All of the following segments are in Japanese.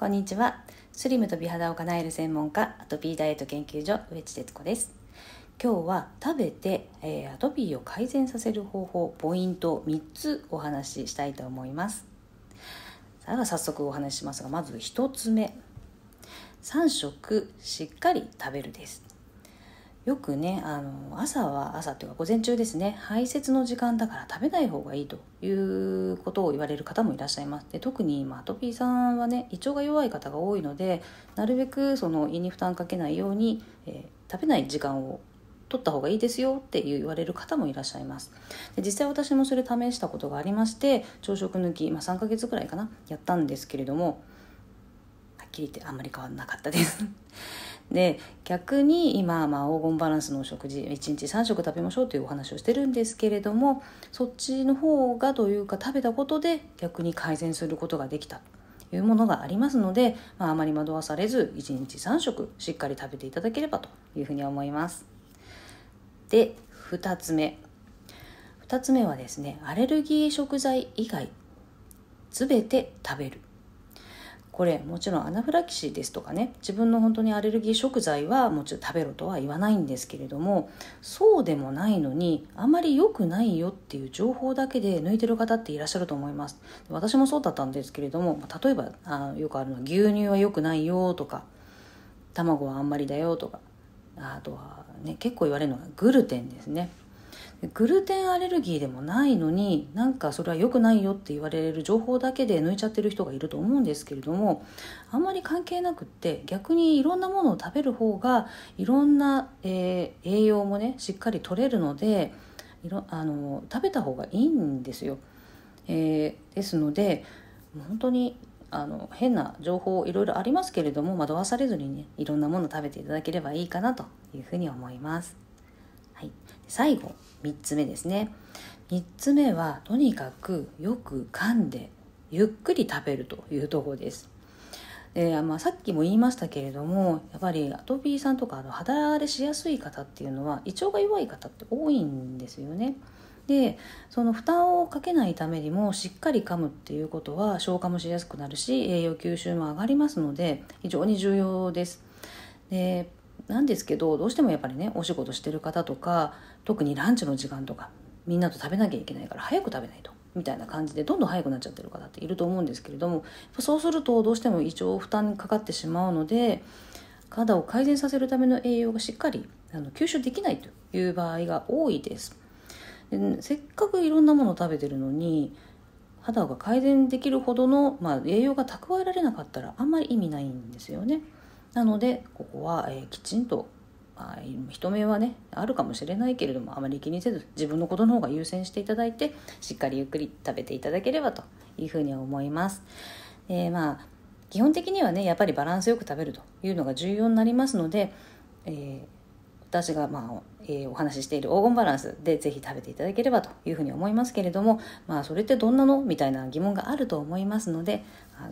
こんにちは。スリムと美肌を叶える専門家、アトピーダイエット研究所、上地哲子です。今日は食べて、えー、アトピーを改善させる方法、ポイント3つお話ししたいと思います。さあ、早速お話ししますが、まず1つ目。3食しっかり食べるです。よくねあの朝は朝っていうか午前中ですね排泄の時間だから食べない方がいいということを言われる方もいらっしゃいますで特に、まアトピーさんはね胃腸が弱い方が多いのでなるべくその胃に負担かけないように、えー、食べない時間を取った方がいいですよって言われる方もいらっしゃいますで実際私もそれ試したことがありまして朝食抜き、まあ、3ヶ月くらいかなやったんですけれどもはっきり言ってあんまり変わんなかったですで逆に今、まあ、黄金バランスの食事1日3食食べましょうというお話をしてるんですけれどもそっちの方がというか食べたことで逆に改善することができたというものがありますので、まあ、あまり惑わされず1日3食しっかり食べていただければというふうに思います。で2つ目2つ目はですねアレルギー食材以外全て食べるこれもちろんアナフラキシーですとかね自分の本当にアレルギー食材はもちろん食べろとは言わないんですけれどもそうでもないのにあまり良くないよっていう情報だけで抜いてる方っていらっしゃると思います私もそうだったんですけれども例えばあよくあるのは牛乳は良くないよとか卵はあんまりだよとかあとはね結構言われるのがグルテンですねグルテンアレルギーでもないのになんかそれは良くないよって言われる情報だけで抜いちゃってる人がいると思うんですけれどもあんまり関係なくって逆にいろんなものを食べる方がいろんな、えー、栄養もねしっかり取れるのでいろあの食べた方がいいんですよ。えー、ですので本当にあの変な情報いろいろありますけれども惑わされずにねいろんなもの食べていただければいいかなというふうに思います。はい、最後3つ目ですね3つ目はとにかくよく噛んでゆっくり食べるというとこですで、まあ、さっきも言いましたけれどもやっぱりアトピーさんとかあの肌荒れしやすい方っていうのは胃腸が弱い方って多いんですよねでその負担をかけないためにもしっかり噛むっていうことは消化もしやすくなるし栄養吸収も上がりますので非常に重要ですでなんですけどどうしてもやっぱりねお仕事してる方とか特にランチの時間とかみんなと食べなきゃいけないから早く食べないとみたいな感じでどんどん早くなっちゃってる方っていると思うんですけれどもそうするとどうしても胃腸負担にかかってしまうので体を改善させるための栄養がしっかりあの吸収できないという場合が多いです。でせっかくいろんなものを食べてるのに肌が改善できるほどの、まあ、栄養が蓄えられなかったらあんまり意味ないんですよね。なのでここは、えー、きちんと、まあ、人目はねあるかもしれないけれどもあまり気にせず自分のことの方が優先していただいてしっかりゆっくり食べていただければというふうに思います。えー、まあ基本的にはねやっぱりバランスよく食べるというのが重要になりますので、えー私が、まあえー、お話ししている黄金バランスでぜひ食べていただければというふうに思いますけれども、まあ、それってどんなのみたいな疑問があると思いますので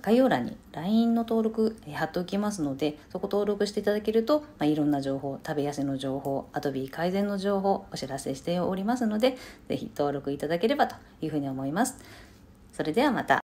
概要欄に LINE の登録、え貼っておきますのでそこ登録していただけると、まあ、いろんな情報食べやすいの情報アドビー改善の情報お知らせしておりますのでぜひ登録いただければというふうに思います。それではまた。